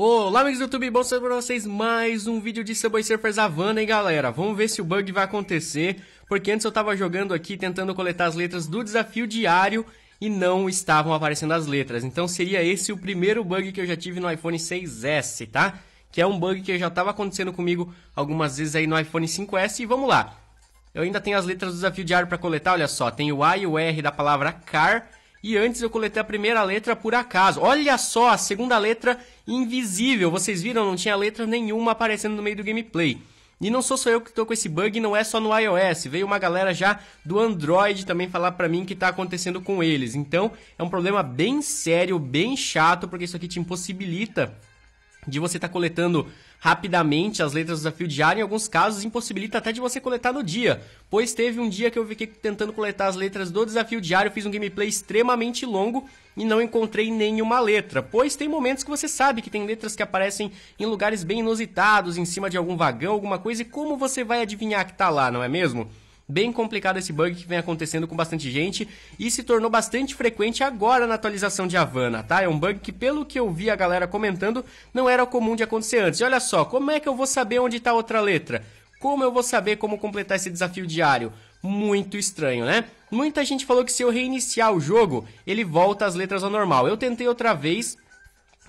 Olá, amigos do YouTube, bom dia pra vocês? Mais um vídeo de Subway Surfers Havana, hein, galera? Vamos ver se o bug vai acontecer, porque antes eu tava jogando aqui, tentando coletar as letras do desafio diário e não estavam aparecendo as letras. Então seria esse o primeiro bug que eu já tive no iPhone 6S, tá? Que é um bug que já estava acontecendo comigo algumas vezes aí no iPhone 5S e vamos lá. Eu ainda tenho as letras do desafio diário para coletar, olha só, tem o A e o R da palavra car e antes eu coletei a primeira letra por acaso. Olha só, a segunda letra invisível. Vocês viram? Não tinha letra nenhuma aparecendo no meio do gameplay. E não sou só eu que tô com esse bug, não é só no iOS. Veio uma galera já do Android também falar pra mim que tá acontecendo com eles. Então, é um problema bem sério, bem chato, porque isso aqui te impossibilita de você estar tá coletando rapidamente as letras do desafio diário, em alguns casos impossibilita até de você coletar no dia, pois teve um dia que eu fiquei tentando coletar as letras do desafio diário, fiz um gameplay extremamente longo e não encontrei nenhuma letra, pois tem momentos que você sabe que tem letras que aparecem em lugares bem inusitados, em cima de algum vagão, alguma coisa, e como você vai adivinhar que tá lá, não é mesmo? Bem complicado esse bug que vem acontecendo com bastante gente e se tornou bastante frequente agora na atualização de Havana, tá? É um bug que, pelo que eu vi a galera comentando, não era comum de acontecer antes. E olha só, como é que eu vou saber onde está outra letra? Como eu vou saber como completar esse desafio diário? muito estranho, né? Muita gente falou que se eu reiniciar o jogo, ele volta as letras ao normal. Eu tentei outra vez,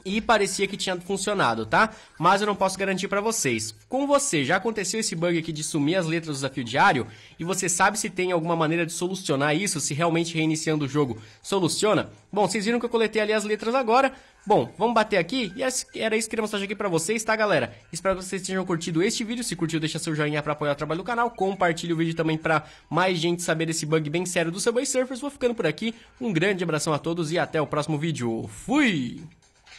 e parecia que tinha funcionado, tá? Mas eu não posso garantir para vocês. Com você, já aconteceu esse bug aqui de sumir as letras do desafio diário? E você sabe se tem alguma maneira de solucionar isso? Se realmente reiniciando o jogo soluciona? Bom, vocês viram que eu coletei ali as letras agora. Bom, vamos bater aqui e era isso que eu queria mostrar aqui pra vocês, tá galera? Espero que vocês tenham curtido este vídeo, se curtiu deixa seu joinha pra apoiar o trabalho do canal, compartilhe o vídeo também pra mais gente saber desse bug bem sério do Subway Surfers. Vou ficando por aqui, um grande abração a todos e até o próximo vídeo. Fui!